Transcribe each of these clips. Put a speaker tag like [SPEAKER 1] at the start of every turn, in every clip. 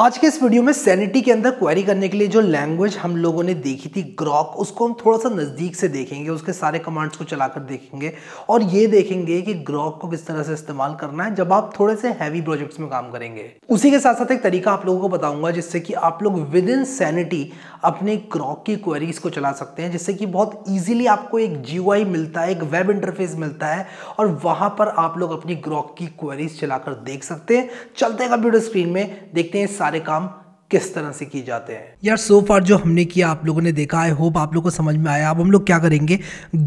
[SPEAKER 1] आज के इस वीडियो में सैनिटी के अंदर क्वेरी करने के लिए जो लैंग्वेज हम लोगों ने देखी थी ग्रॉक उसको हम थोड़ा सा नज़दीक से देखेंगे उसके सारे कमांड्स को चलाकर देखेंगे और ये देखेंगे कि ग्रॉक को किस तरह से इस्तेमाल करना है जब आप थोड़े से हैवी प्रोजेक्ट्स में काम करेंगे उसी के साथ साथ एक तरीका आप लोगों को बताऊंगा जिससे कि आप लोग विद इन सैनिटी अपने ग्रॉक की क्वेरीज को चला सकते हैं जिससे कि बहुत ईजिली आपको एक जी मिलता है एक वेब इंटरफेस मिलता है और वहाँ पर आप लोग अपनी ग्रॉक की क्वेरीज चलाकर देख सकते हैं चलते हैं कंप्यूटर स्क्रीन में देखते हैं सारे काम किस तरह से की जाते हैं यार सो फार जो हमने किया आप लोगों ने देखा आई होप आप लोगों को समझ में आया अब हम लोग क्या करेंगे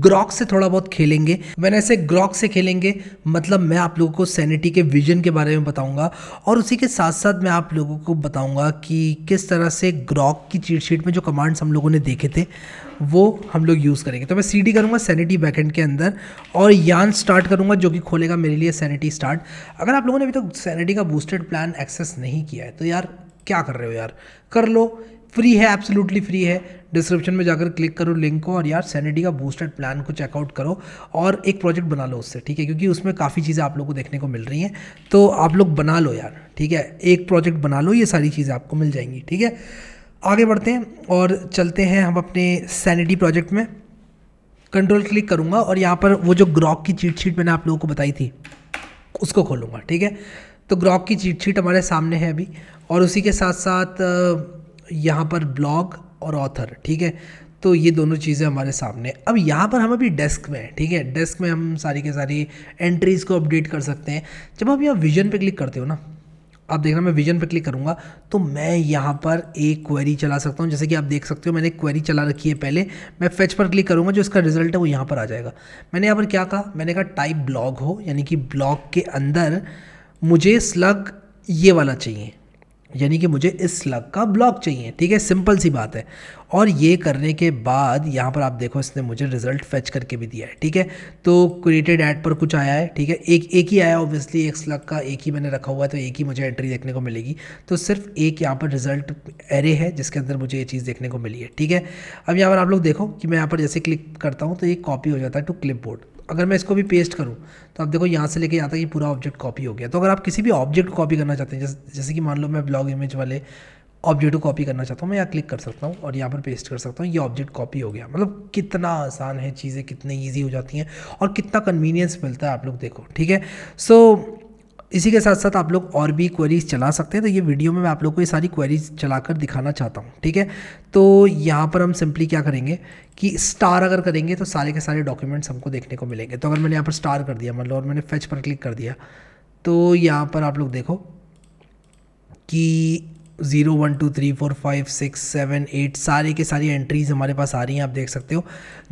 [SPEAKER 1] ग्रॉक से थोड़ा बहुत खेलेंगे मैंने ऐसे ग्रॉक से खेलेंगे मतलब मैं आप लोगों को सैनिटी के विजन के बारे में बताऊंगा और उसी के साथ साथ मैं आप लोगों को बताऊंगा कि किस तरह से ग्रॉक की चीट शीट में जो कमांड्स हम लोगों ने देखे थे वो हम लोग यूज़ करेंगे तो मैं सी डी करूँगा सैनिटी बैकेंड के अंदर और यान स्टार्ट करूँगा जो कि खोलेगा मेरे लिए सैनिटी स्टार्ट अगर आप लोगों ने अभी तक तो सैनिटी का बूस्टेड प्लान एक्सेस नहीं किया है तो यार क्या कर रहे हो यार कर लो फ्री है एब्सोल्युटली फ्री है डिस्क्रिप्शन में जाकर क्लिक करो लिंक को और यार सैनिटी का बूस्टेड प्लान को चेकआउट करो और एक प्रोजेक्ट बना लो उससे ठीक है क्योंकि उसमें काफ़ी चीज़ें आप लोग को देखने को मिल रही हैं तो आप लोग बना लो यार ठीक है एक प्रोजेक्ट बना लो ये सारी चीज़ें आपको मिल जाएंगी ठीक है आगे बढ़ते हैं और चलते हैं हम अपने सैनिटी प्रोजेक्ट में कंट्रोल क्लिक करूँगा और यहाँ पर वो जो ग्रॉक की चीट शीट मैंने आप लोगों को बताई थी उसको खोलूँगा ठीक है तो ग्रॉक की चीट शीट हमारे सामने है अभी और उसी के साथ साथ यहाँ पर ब्लॉग और ऑथर ठीक है तो ये दोनों चीज़ें हमारे सामने अब यहाँ पर हम अभी डेस्क में हैं ठीक है डेस्क में हम सारी के सारी एंट्रीज़ को अपडेट कर सकते हैं जब आप यहाँ विजन पे क्लिक करते हो ना आप देखना मैं विजन पे क्लिक करूँगा तो मैं यहाँ पर एक क्वेरी चला सकता हूँ जैसे कि आप देख सकते हो मैंने क्वेरी चला रखी है पहले मैं फेच पर क्लिक करूँगा जो इसका रिजल्ट है वो यहाँ पर आ जाएगा मैंने यहाँ पर क्या कहा मैंने कहा टाइप ब्लॉग हो यानी कि ब्लॉग के अंदर मुझे स्लग ये वाला चाहिए यानी कि मुझे इस स्लग का ब्लॉक चाहिए ठीक है सिंपल सी बात है और ये करने के बाद यहाँ पर आप देखो इसने मुझे रिजल्ट फैच करके भी दिया है ठीक है तो क्रिएटेड एड पर कुछ आया है ठीक है एक एक ही आया ऑब्वियसली एक स्लग का एक ही मैंने रखा हुआ है तो एक ही मुझे एंट्री देखने को मिलेगी तो सिर्फ एक यहाँ पर रिजल्ट एरे है जिसके अंदर मुझे ये चीज़ देखने को मिली है ठीक है अब यहाँ पर आप लोग देखो कि मैं यहाँ पर जैसे क्लिक करता हूँ तो ये कॉपी हो जाता है टू क्लिप बोर्ड अगर मैं इसको भी पेस्ट करूँ तो आप देखो यहाँ से लेके आता है ये पूरा ऑब्जेक्ट कॉपी हो गया तो अगर आप किसी भी ऑब्जेक्ट को कॉपी करना चाहते हैं जैसे जैसे कि मान लो मैं ब्लॉग इमेज वाले ऑब्जेक्ट को कॉपी करना चाहता हूँ मैं यहाँ क्लिक कर सकता हूँ और यहाँ पर पेस्ट कर सकता हूँ ये ऑब्जेक्ट कॉपी हो गया मतलब कितना आसान है चीज़ें कितनी ईजी हो जाती हैं और कितना कन्वीनियंस मिलता है आप लोग देखो ठीक है सो so, इसी के साथ साथ आप लोग और भी क्वेरीज चला सकते हैं तो ये वीडियो में मैं आप लोग को ये सारी क्वेरीज चलाकर दिखाना चाहता हूँ ठीक है तो यहाँ पर हम सिंपली क्या करेंगे कि स्टार अगर करेंगे तो सारे के सारे डॉक्यूमेंट्स हमको देखने को मिलेंगे तो अगर मैंने यहाँ पर स्टार कर दिया मतलब और मैंने फेच पर क्लिक कर दिया तो यहाँ पर आप लोग देखो कि zero one two three four five six seven eight सारे के सारी एंट्रीज़ हमारे पास आ रही हैं आप देख सकते हो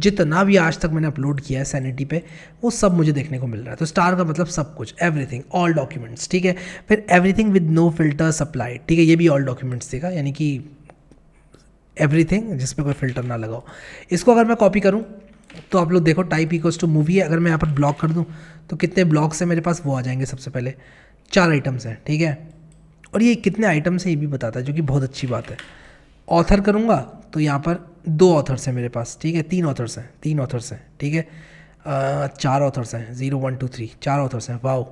[SPEAKER 1] जितना भी आज तक मैंने अपलोड किया है सैनिटी पे वो सब मुझे देखने को मिल रहा है तो स्टार का मतलब सब कुछ एवरीथिंग ऑल डॉक्यूमेंट्स ठीक है फिर everything with no filter supply ठीक है ये भी ऑल डॉक्यूमेंट्स देगा यानी कि एवरीथिंग पर कोई फिल्टर ना लगाओ इसको अगर मैं कॉपी करूँ तो आप लोग देखो टाइप इक्वल्स टू मूवी है अगर मैं यहाँ पर ब्लॉक कर दूँ तो कितने ब्लॉक्स हैं मेरे पास वो आ जाएंगे सबसे पहले चार आइटम्स हैं ठीक है और ये कितने आइटम्स हैं ये भी बताता है जो कि बहुत अच्छी बात है ऑथर करूँगा तो यहाँ पर दो ऑथर्स हैं मेरे पास ठीक है तीन ऑथर्स हैं तीन ऑथर्स हैं ठीक है चार ऑथर्स हैं ज़ीरो वन टू थ्री चार ऑथर्स हैं वाओ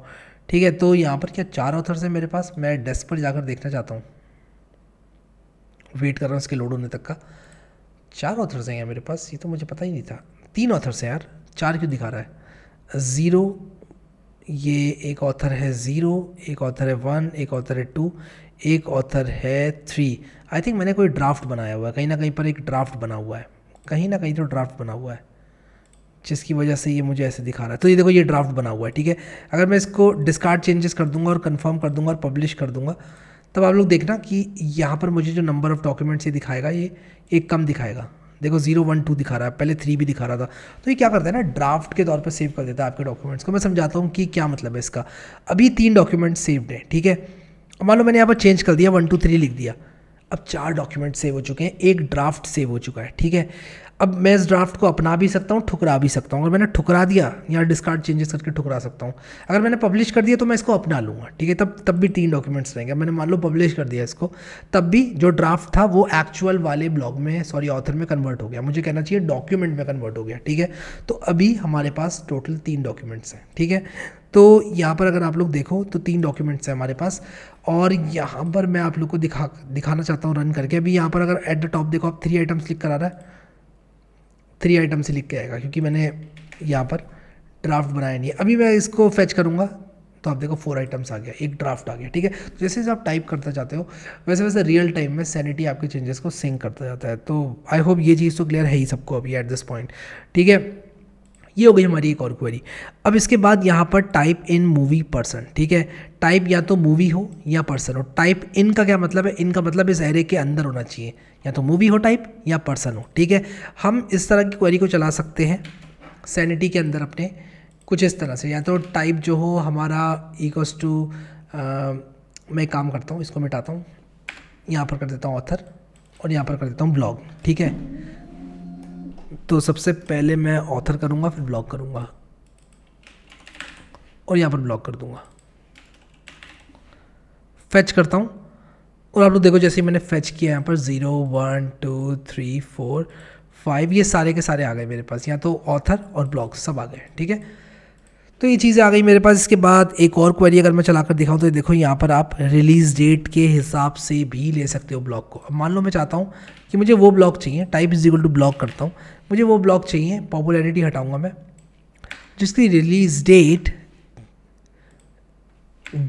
[SPEAKER 1] ठीक है तो यहाँ पर क्या चार ऑथर्स हैं मेरे पास मैं डेस्क पर जाकर देखना चाहता हूँ वेट कर रहा हूँ इसके लोड होने तक का चार ऑथर्स हैं यार मेरे पास ये तो मुझे पता ही नहीं था तीन ऑथर्स हैं यार चार क्यों दिखा रहा है ज़ीरो ये एक ऑथर है ज़ीरो एक ऑथर है वन एक ऑथर है टू एक ऑथर है थ्री आई थिंक मैंने कोई ड्राफ्ट बनाया हुआ है कहीं ना कहीं पर एक ड्राफ्ट बना हुआ है कहीं ना कहीं तो ड्राफ्ट बना हुआ है जिसकी वजह से ये मुझे ऐसे दिखा रहा है तो ये देखो ये ड्राफ्ट बना हुआ है ठीक है अगर मैं इसको डिस्कार्ड चेंजेस कर दूंगा और कंफर्म कर दूंगा और पब्लिश कर दूंगा तब आप लोग देखना कि यहाँ पर मुझे जो नंबर ऑफ़ डॉक्यूमेंट्स ये दिखाएगा ये एक कम दिखाएगा देखो जीरो वन टू दिखा रहा है पहले थ्री भी दिखा रहा था तो ये क्या करता है ना ड्राफ्ट के तौर पर सेव कर देता है आपके डॉक्यूमेंट्स को मैं समझाता हूँ कि क्या मतलब है इसका अभी तीन डॉक्यूमेंट सेव्ड हैं ठीक है मान लो मैंने यहाँ पर चेंज कर दिया वन टू थ्री लिख दिया अब चार डॉक्यूमेंट सेव हो चुके हैं एक ड्राफ्ट सेव हो चुका है ठीक है अब मैं इस ड्राफ्ट को अपना भी सकता हूँ ठुकरा भी सकता हूँ अगर मैंने ठुकरा दिया यहाँ डिस्कार्ड चेंजेस करके ठुकरा सकता हूँ अगर मैंने पब्लिश कर दिया तो मैं इसको अपना लूँगा ठीक है तब तब भी तीन डॉक्यूमेंट्स रहेंगे मैंने मान लो पब्लिश कर दिया इसको तब भी जो ड्राफ्ट था वो एक्चुअल वाले ब्लॉग में सॉरी ऑथर में कन्वर्ट हो गया मुझे कहना चाहिए डॉक्यूमेंट में कन्वर्ट हो गया ठीक है तो अभी हमारे पास टोटल तीन डॉक्यूमेंट्स हैं ठीक है तो यहाँ पर अगर आप लोग देखो तो तीन डॉक्यूमेंट्स हैं हमारे पास और यहाँ पर मैं आप लोग को दिखा दिखाना चाहता हूँ रन करके अभी यहाँ पर अगर एट द टॉप देखो आप थ्री आइटम्स क्लिक करा रहा है थ्री आइटम से लिख के आएगा क्योंकि मैंने यहाँ पर ड्राफ्ट बनाया नहीं है अभी मैं इसको फैच करूँगा तो आप देखो फोर आइटम्स आ गया एक ड्राफ्ट आ गया ठीक है तो जैसे जैसे आप टाइप करता जाते हो वैसे वैसे रियल टाइम में सैनिटी आपके चेंजेस को सिंक करता जाता है तो आई होप ये चीज़ तो क्लियर है ही सबको अभी एट दिस पॉइंट ठीक है ये हो गई हमारी एक और क्वेरी अब इसके बाद यहाँ पर टाइप इन मूवी पर्सन ठीक है टाइप या तो मूवी हो या पर्सन हो टाइप इन का क्या मतलब है इन का मतलब इस एरे के अंदर होना चाहिए या तो मूवी हो टाइप या पर्सन हो ठीक है हम इस तरह की क्वेरी को चला सकते हैं सैनिटी के अंदर अपने कुछ इस तरह से या तो टाइप जो हो हमारा इक्वस टू मैं काम करता हूँ इसको मिटाता हूँ यहाँ पर कर देता हूँ ऑथर और यहाँ पर कर देता हूँ ब्लॉग ठीक है तो सबसे पहले मैं ऑथर करूँगा फिर ब्लॉक करूँगा और यहाँ पर ब्लॉक कर दूँगा फैच करता हूँ और आप लोग देखो जैसे मैंने फैच किया यहाँ पर zero one two three four five ये सारे के सारे आ गए मेरे पास यहाँ तो ऑथर और ब्लॉग सब आ गए ठीक है तो ये चीज़ें आ गई मेरे पास इसके बाद एक और क्वेरी अगर मैं चला कर दिखाऊँ तो देखो यहाँ पर आप रिलीज़ डेट के हिसाब से भी ले सकते हो ब्लॉक को अब मान लो मैं चाहता हूँ कि मुझे वो ब्लॉक चाहिए type is equal to block करता हूँ मुझे वो ब्लॉक चाहिए पॉपुलैरिटी हटाऊँगा मैं जिसकी रिलीज़ डेट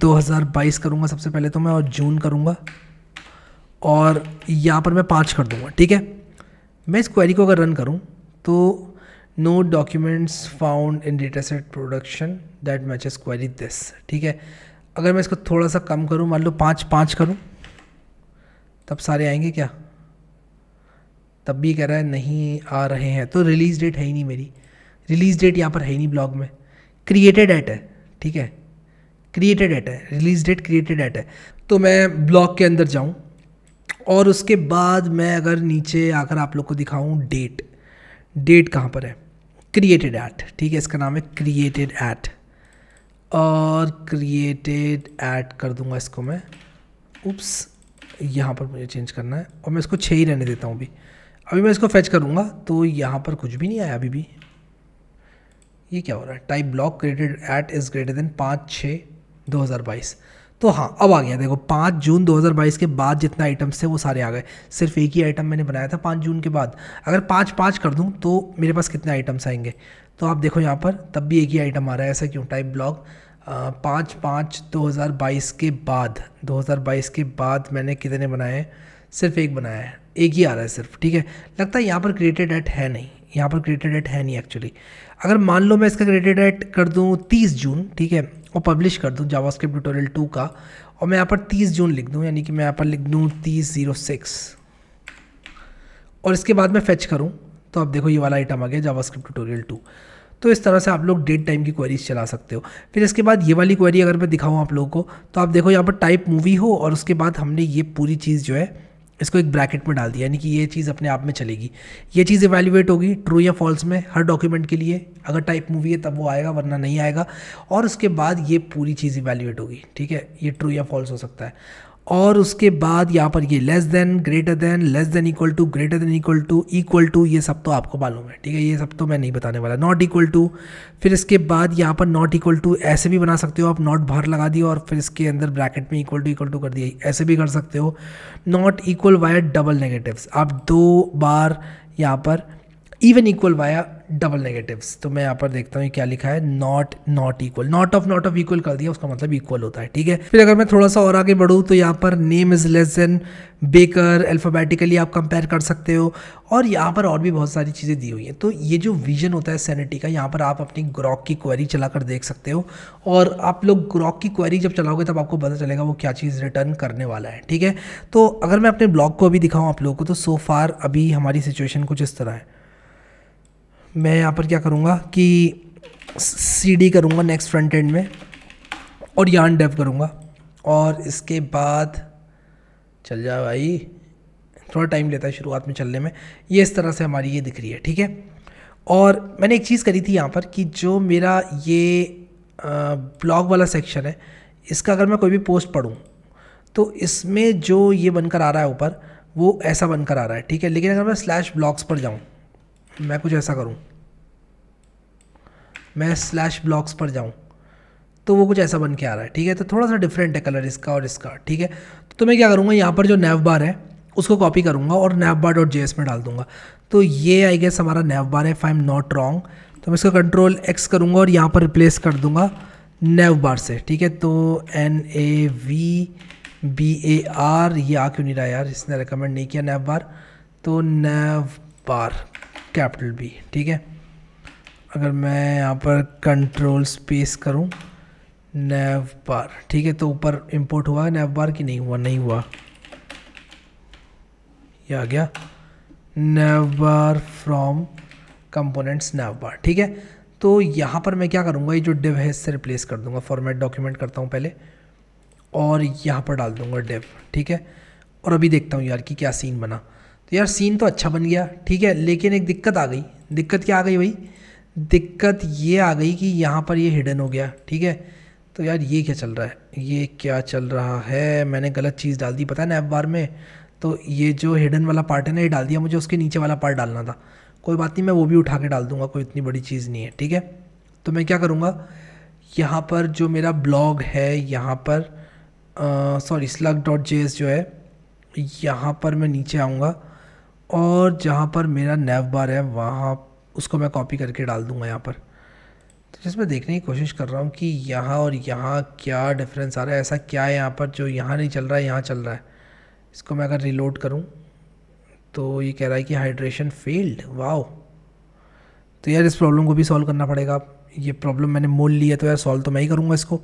[SPEAKER 1] 2022 करूँगा सबसे पहले तो मैं और जून करूँगा और यहाँ पर मैं पाँच कर दूँगा ठीक है मैं इस क्वेरी को अगर रन करूँ तो no documents found in data set production that matches query this ठीक है अगर मैं इसको थोड़ा सा कम करूँ मान लो पाँच पाँच करूँ तब सारे आएंगे क्या तब भी कह रहा है नहीं आ रहे हैं तो रिलीज़ डेट है ही नहीं मेरी रिलीज़ डेट यहाँ पर है ही नहीं ब्लॉग में क्रिएटेड एट है ठीक है क्रिएटेड एट है रिलीज़ डेट क्रिएटेड एट है तो मैं ब्लॉग के अंदर जाऊँ और उसके बाद मैं अगर नीचे आकर आप लोग को दिखाऊँ डेट डेट कहाँ पर है क्रिएटेड एट ठीक है इसका नाम है क्रिएटेड एट और क्रिएटेड एट कर दूंगा इसको मैं उप्स यहाँ पर मुझे चेंज करना है और मैं इसको छः ही रहने देता हूँ अभी अभी मैं इसको फेच करूँगा तो यहाँ पर कुछ भी नहीं आया अभी भी ये क्या हो रहा है type block created at is greater than पाँच छः दो हज़ार बाईस तो हाँ अब आ गया देखो पाँच जून 2022 के बाद जितना आइटम्स थे वो सारे आ गए सिर्फ एक ही आइटम मैंने बनाया था पाँच जून के बाद अगर पाँच पाँच कर दूँ तो मेरे पास कितने आइटम्स आएंगे तो आप देखो यहाँ पर तब भी एक ही आइटम आ रहा है ऐसा क्यों टाइप ब्लॉग पाँच पाँच दो के बाद दो के बाद मैंने कितने बनाए सिर्फ एक बनाया है एक ही आ रहा है सिर्फ ठीक है लगता है यहाँ पर क्रिएटेड एट है नहीं यहाँ पर क्रिएटेड डेट है नहीं एक्चुअली अगर मान लो मैं इसका क्रिएटेड डेट कर दूँ तीस जून ठीक है और पब्लिश कर दूँ जावा स्क्रिप्ट ट्यूटोरियल टू का और मैं यहाँ पर तीस जून लिख दूँ यानी कि मैं यहाँ पर लिख दूँ तीस जीरो सिक्स और इसके बाद मैं फेच करूँ तो आप देखो ये वाला आइटम आ गया जावा स्क्रिप्ट ट्यूटोरियल टू तो इस तरह से आप लोग डेट टाइम की क्वेरीज चला सकते हो फिर इसके बाद ये वाली क्वेरी अगर मैं दिखाऊँ आप लोगों को तो आप देखो यहाँ पर टाइप मूवी हो और उसके बाद हमने ये पूरी चीज़ जो है इसको एक ब्रैकेट में डाल दिया यानी कि ये चीज़ अपने आप में चलेगी ये चीज़ इवेल्यूएट होगी ट्रू या फॉल्स में हर डॉक्यूमेंट के लिए अगर टाइप मूवी है तब वो आएगा वरना नहीं आएगा और उसके बाद ये पूरी चीज़ इवेल्यूएट होगी ठीक है ये ट्रू या फॉल्स हो सकता है और उसके बाद यहाँ पर ये less than greater than less than equal to greater than equal to equal to ये सब तो आपको मालूम है ठीक है ये सब तो मैं नहीं बताने वाला नॉट इक्वल टू फिर इसके बाद यहाँ पर नॉट इक्वल टू ऐसे भी बना सकते हो आप नॉट बाहर लगा दिए और फिर इसके अंदर ब्रैकेट में इक्वल टू इक्वल टू कर दिया ऐसे भी कर सकते हो not equal via double negative आप दो बार यहाँ पर even equal via double negatives तो मैं यहाँ पर देखता हूँ क्या लिखा है not not equal not of not of equal कर दिया उसका मतलब इक्वल होता है ठीक है फिर अगर मैं थोड़ा सा और आगे बढ़ूँ तो यहाँ पर name is less than baker alphabetically आप कंपेयर कर सकते हो और यहाँ पर और भी बहुत सारी चीज़ें दी हुई हैं तो ये जो विजन होता है सैनिटी का यहाँ पर आप अपनी ग्रॉक की क्वेरी चला कर देख सकते हो और आप लोग ग्रॉक की क्वेरी जब चलाओगे तब आपको पता चलेगा वो क्या चीज़ रिटर्न करने वाला है ठीक है तो अगर मैं अपने ब्लॉग को अभी दिखाऊँ आप लोगों को तो सो फार अभी हमारी सिचुएशन कुछ इस तरह है मैं यहाँ पर क्या करूँगा कि सी डी करूँगा नेक्स्ट फ्रंट एंड में और यान डेव करूँगा और इसके बाद चल जा भाई थोड़ा टाइम लेता है शुरुआत में चलने में ये इस तरह से हमारी ये दिख रही है ठीक है और मैंने एक चीज़ करी थी यहाँ पर कि जो मेरा ये ब्लॉग वाला सेक्शन है इसका अगर मैं कोई भी पोस्ट पढ़ूँ तो इसमें जो ये बनकर आ रहा है ऊपर वो ऐसा बनकर आ रहा है ठीक है लेकिन अगर मैं स्लैश ब्लॉग्स पर जाऊँ मैं कुछ ऐसा करूँ मैं स्लैश ब्लॉक्स पर जाऊँ तो वो कुछ ऐसा बन के आ रहा है ठीक है तो थोड़ा सा डिफरेंट है कलर इसका और इसका ठीक है तो, तो मैं क्या करूँगा यहाँ पर जो नैव बार है उसको कॉपी करूँगा और नैव बार डॉट जे में डाल दूंगा तो ये आई गेस हमारा नैव बार है if I am not wrong तो मैं इसका कंट्रोल एक्स करूँगा और यहाँ पर रिप्लेस कर दूँगा नैव बार से ठीक है तो N A V B A R ये आ क्यों नहीं रहा यार इसने रिकमेंड नहीं किया नैव बार तो नैव बार कैपिटल बी ठीक है अगर मैं यहाँ पर कंट्रोल स्पेस करूँ नैव बार ठीक है तो ऊपर इंपोर्ट हुआ है नैव बार कि नहीं हुआ नहीं हुआ ये आ गया नैव बार फ्रॉम कंपोनेंट्स नैव बार ठीक है तो यहाँ पर मैं क्या करूँगा ये जो डिव है इससे रिप्लेस कर दूँगा फॉर्मेट डॉक्यूमेंट करता हूँ पहले और यहाँ पर डाल दूँगा डिव ठीक है और अभी देखता हूँ यार कि क्या सीन बना तो यार सीन तो अच्छा बन गया ठीक है लेकिन एक दिक्कत आ गई दिक्कत क्या आ गई भाई दिक्कत ये आ गई कि यहाँ पर ये हिडन हो गया ठीक है तो यार ये क्या चल रहा है ये क्या चल रहा है मैंने गलत चीज़ डाल दी पता है ना अखबार बार में तो ये जो हिडन वाला पार्ट है ना ये डाल दिया मुझे उसके नीचे वाला पार्ट डालना था कोई बात नहीं मैं वो भी उठा के डाल दूंगा कोई इतनी बड़ी चीज़ नहीं है ठीक है तो मैं क्या करूँगा यहाँ पर जो मेरा ब्लॉग है यहाँ पर सॉरी स्लग डॉट जे जो है यहाँ पर मैं नीचे आऊँगा और जहाँ पर मेरा नेव बार है वहाँ उसको मैं कॉपी करके डाल दूँगा यहाँ पर तो जिसमें देखने की कोशिश कर रहा हूँ कि यहाँ और यहाँ क्या डिफरेंस आ रहा है ऐसा क्या है यहाँ पर जो यहाँ नहीं चल रहा है यहाँ चल रहा है इसको मैं अगर रिलोड करूँ तो ये कह रहा है कि हाइड्रेशन फेल्ड वाओ तो यार इस प्रॉब्लम को भी सॉल्व करना पड़ेगा आप ये प्रॉब्लम मैंने मोल ली है तो यार सॉल्व तो मैं ही करूँगा इसको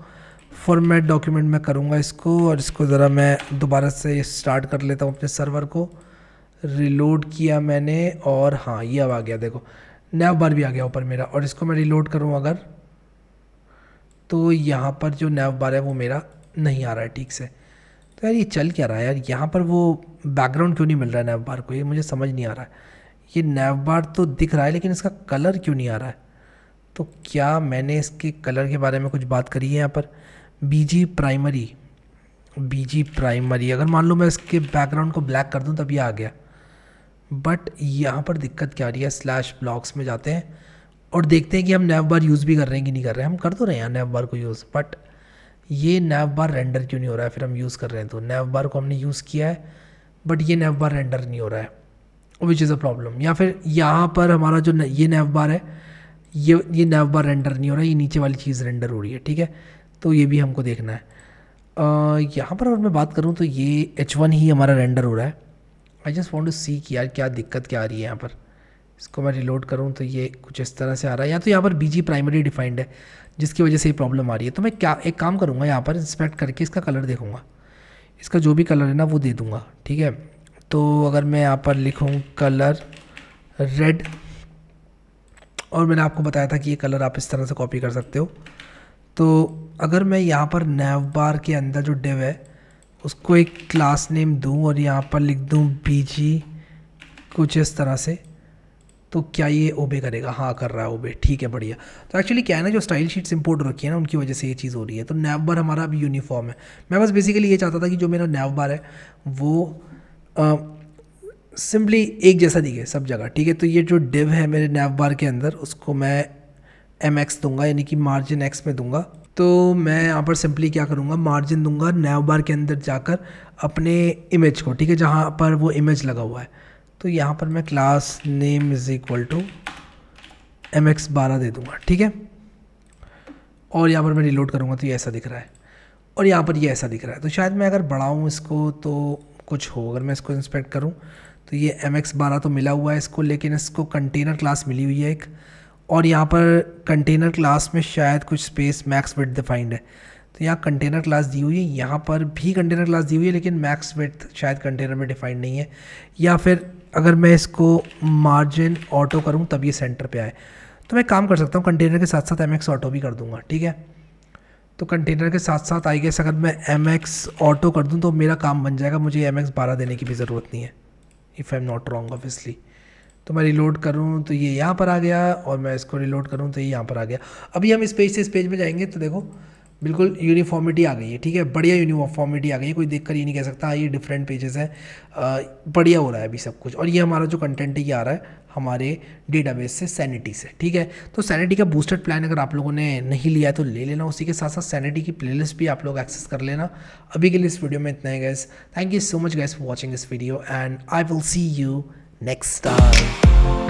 [SPEAKER 1] फॉर्मेट डॉक्यूमेंट में करूँगा इसको और इसको ज़रा मैं दोबारा से स्टार्ट कर लेता हूँ अपने सर्वर को रिलोड किया मैंने और हाँ ये अब आ गया देखो नैब बार भी आ गया ऊपर मेरा और इसको मैं रिलोड करूँ अगर तो यहाँ पर जो नैव बार है वो मेरा नहीं आ रहा है ठीक से तो यार ये चल क्या रहा है यार यहाँ पर वो बैकग्राउंड क्यों नहीं मिल रहा है नैव बार को ये मुझे समझ नहीं आ रहा है ये नैव बार तो दिख रहा है लेकिन इसका कलर क्यों नहीं आ रहा है तो क्या मैंने इसके कलर के बारे में कुछ बात करी है यहाँ पर बी प्राइमरी बीजी प्राइमरी अगर मान लो मैं इसके बैकग्राउंड को ब्लैक कर दूँ तब ये आ गया बट यहाँ पर दिक्कत क्या आ रही है स्लैश ब्लॉक्स में जाते हैं और देखते हैं कि हम नैव बार यूज़ भी कर रहे हैं कि नहीं कर रहे हैं हम कर तो रहे हैं नैव बार को यूज़ बट ये नैव बार रेंडर क्यों नहीं हो रहा है फिर हम यूज़ कर रहे हैं तो नैव बार को हमने यूज़ किया है बट ये नैव बार रेंडर नहीं हो रहा है विच इज़ अ प्रॉब्लम या फिर यहाँ पर हमारा जो न, ये नैव बार है ये ये नैव बार रेंडर नहीं हो रहा है ये नीचे वाली चीज़ रेंडर हो रही है ठीक है तो ये भी हमको देखना है यहाँ पर अगर मैं बात करूँ तो ये एच वन ही हमारा रेंडर हो रहा है I just want to see कि यार क्या दिक्कत क्या आ रही है यहाँ पर इसको मैं रिलोड करूँ तो ये कुछ इस तरह से आ रहा है या तो यहाँ पर बीजी प्राइमरी डिफाइंड है जिसकी वजह से ये प्रॉब्लम आ रही है तो मैं क्या एक काम करूँगा यहाँ पर इंस्पेक्ट करके इसका कलर देखूँगा इसका जो भी कलर है ना वो दे दूँगा ठीक है तो अगर मैं यहाँ पर लिखूँ कलर रेड और मैंने आपको बताया था कि ये कलर आप इस तरह से कॉपी कर सकते हो तो अगर मैं यहाँ पर नैव बार के अंदर जो डिव है उसको एक क्लास नेम दूँ और यहाँ पर लिख दूँ बीजी कुछ इस तरह से तो क्या ये ओबे करेगा हाँ कर रहा है ओबे ठीक है बढ़िया तो एक्चुअली क्या है ना जो स्टाइल शीट्स इंपोर्ट रखी है ना उनकी वजह से ये चीज़ हो रही है तो नैव बार हमारा अभी यूनिफॉर्म है मैं बस बेसिकली ये चाहता था कि जो मेरा नैव बार है वो सिंपली एक जैसा दिखे सब जगह ठीक है तो ये जो डिव है मेरे नैव बार के अंदर उसको मैं एम एक्स दूंगा यानी कि मार्जिन एक्स में दूंगा तो मैं यहाँ पर सिंपली क्या करूँगा मार्जिन दूंगा नैव बार के अंदर जाकर अपने इमेज को ठीक है जहाँ पर वो इमेज लगा हुआ है तो यहाँ पर मैं class name is equal to M X बारह दे दूँगा ठीक है और यहाँ पर मैं रिलोड करूँगा तो ये ऐसा दिख रहा है और यहाँ पर ये ऐसा दिख रहा है तो शायद मैं अगर बढ़ाऊँ इसको तो कुछ हो अगर मैं इसको इंस्पेक्ट करूँ तो ये एम एक्स बारह तो मिला हुआ है इसको लेकिन इसको कंटेनर क्लास मिली हुई है एक और यहाँ पर कंटेनर क्लास में शायद कुछ स्पेस मैक्स विथ डिफाइंड है तो यहाँ कंटेनर क्लास दी हुई है यहाँ पर भी कंटेनर क्लास दी हुई है लेकिन मैक्स विथ शायद कंटेनर में डिफाइंड नहीं है या फिर अगर मैं इसको मार्जिन ऑटो करूँ तब ये सेंटर पे आए तो मैं काम कर सकता हूँ कंटेनर के साथ साथ एम एक्स ऑटो भी कर दूँगा ठीक है तो कंटेनर के साथ साथ आई गेस अगर मैं एम एक्स ऑटो कर दूँ तो मेरा काम बन जाएगा मुझे एम एक्स बारह देने की भी ज़रूरत नहीं है if I am not wrong obviously तो मैं रिलोड करूँ तो ये यहाँ पर आ गया और मैं इसको रिलोड करूँ तो ये यहाँ पर आ गया अभी हम इस पेज से इस पेज में जाएंगे तो देखो बिल्कुल यूनिफॉर्मिटी आ गई है ठीक है बढ़िया यूनिफॉर्मिटी आ गई है कोई देखकर ये नहीं कह सकता हाँ, ये डिफरेंट पेजेस हैं बढ़िया हो रहा है अभी सब कुछ और ये हमारा जो कंटेंट है ये आ रहा है हमारे डेटाबेस से सैनिटी से ठीक है तो सैनिटी का बूस्टर प्लान अगर आप लोगों ने नहीं लिया है तो ले लेना उसी के साथ साथ सैनिटी की प्लेलिस्ट भी आप लोग एक्सेस कर लेना अभी के लिए इस वीडियो में इतना है guys thank you so much guys for watching this video and I will see you next time.